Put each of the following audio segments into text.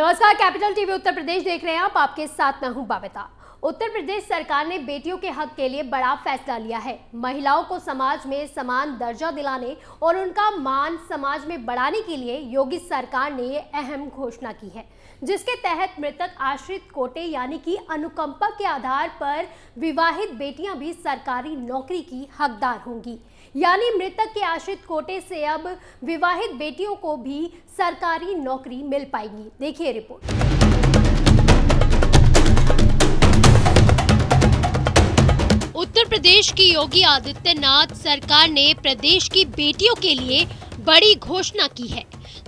नमस्कार capital TV उत्तर प्रदेश देख रहे हैं आप आपके साथ मैं हूं बाबिता उत्तर प्रदेश सरकार ने बेटियों के हक के लिए बड़ा फैसला लिया है महिलाओं को समाज में समान दर्जा दिलाने और उनका मान समाज में बढ़ाने के लिए योगी सरकार ने यह अहम घोषणा की है जिसके तहत मृतक आश्रित कोटे यानी कि अनुकंपा के आधार पर विवाहित बेटियां भी सरकारी नौकरी की हकदार होंगी यानी मृतक के आश्रित कोटे से अब विवाहित बेटियों को भी सरकारी नौकरी मिल पाएगी देखिए रिपोर्ट उत्तर प्रदेश की योगी आदित्यनाथ सरकार ने प्रदेश की बेटियों के लिए बड़ी घोषणा की है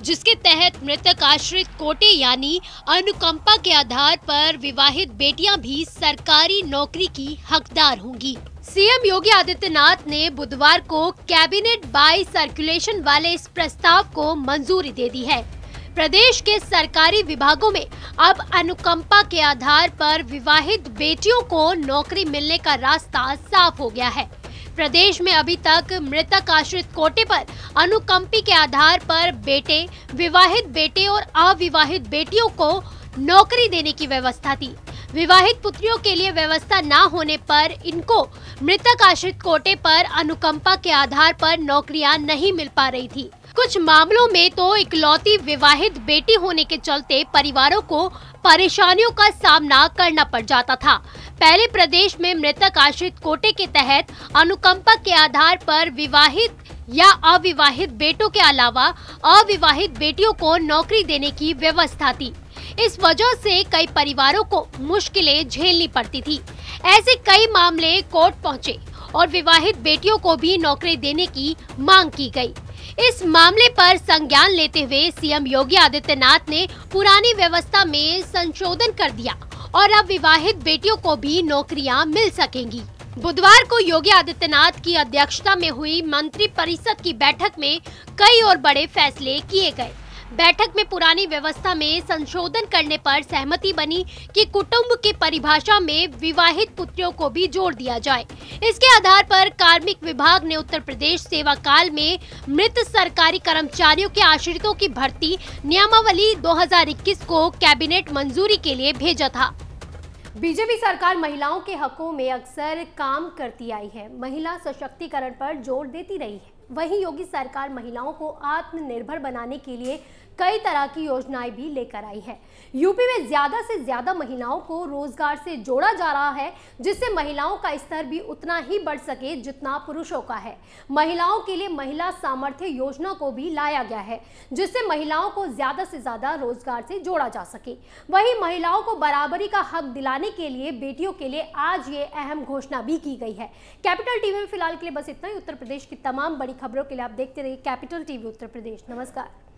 जिसके तहत मृतक आश्रित कोटे यानी अनुकंपा के आधार पर विवाहित बेटियां भी सरकारी नौकरी की हकदार होंगी सीएम योगी आदित्यनाथ ने बुधवार को कैबिनेट बाई सर्कुलेशन वाले इस प्रस्ताव को मंजूरी दे दी है प्रदेश के सरकारी विभागों में अब अनुकंपा के आधार पर विवाहित बेटियों को नौकरी मिलने का रास्ता साफ हो गया है प्रदेश में अभी तक मृतक आश्रित कोटे पर अनुकंपी के आधार पर बेटे विवाहित बेटे और अविवाहित बेटियों को नौकरी देने की व्यवस्था थी विवाहित पुत्रियों के लिए व्यवस्था न होने पर इनको मृतक आश्रित कोटे पर अनुकंपा के आधार पर नौकरियां नहीं मिल पा रही थी कुछ मामलों में तो इकलौती विवाहित बेटी होने के चलते परिवारों को परेशानियों का सामना करना पड़ जाता था पहले प्रदेश में मृतक आश्रित कोटे के तहत अनुकंपा के आधार पर विवाहित या अविवाहित बेटों के अलावा अविवाहित बेटियों को नौकरी देने की व्यवस्था थी इस वजह से कई परिवारों को मुश्किलें झेलनी पड़ती थी ऐसे कई मामले कोर्ट पहुंचे और विवाहित बेटियों को भी नौकरी देने की मांग की गई इस मामले पर संज्ञान लेते हुए सीएम योगी आदित्यनाथ ने पुरानी व्यवस्था में संशोधन कर दिया और अब विवाहित बेटियों को भी नौकरियां मिल सकेंगी बुधवार को योगी आदित्यनाथ की अध्यक्षता में हुई मंत्री परिषद की बैठक में कई और बड़े फैसले किए गए बैठक में पुरानी व्यवस्था में संशोधन करने पर सहमति बनी कि कुटुंब की परिभाषा में विवाहित पुत्रियों को भी जोड़ दिया जाए इसके आधार पर कार्मिक विभाग ने उत्तर प्रदेश सेवा काल में मृत सरकारी कर्मचारियों के आश्रितों की भर्ती नियमावली 2021 को कैबिनेट मंजूरी के लिए भेजा था बीजेपी सरकार महिलाओं के हकों में अक्सर काम करती आई है महिला सशक्तिकरण पर जोर देती रही है वहीं योगी सरकार महिलाओं को आत्मनिर्भर बनाने के लिए कई तरह की योजनाएं भी लेकर आई है यूपी में ज्यादा से ज्यादा महिलाओं को रोजगार से जोड़ा जा रहा है जिससे महिलाओं का स्तर भी उतना ही बढ़ सके जितना पुरुषों का है महिलाओं के लिए महिला सामर्थ्य योजना को भी लाया गया है जिससे महिलाओं को ज्यादा से ज्यादा रोजगार से जोड़ा जा सके वही महिलाओं को बराबरी का हक दिलाने के लिए बेटियों के लिए आज ये अहम घोषणा भी की गई है कैपिटल टीवी में फिलहाल के लिए बस इतना ही उत्तर प्रदेश की तमाम बड़ी खबरों के लिए आप देखते रहिए कैपिटल टीवी उत्तर प्रदेश नमस्कार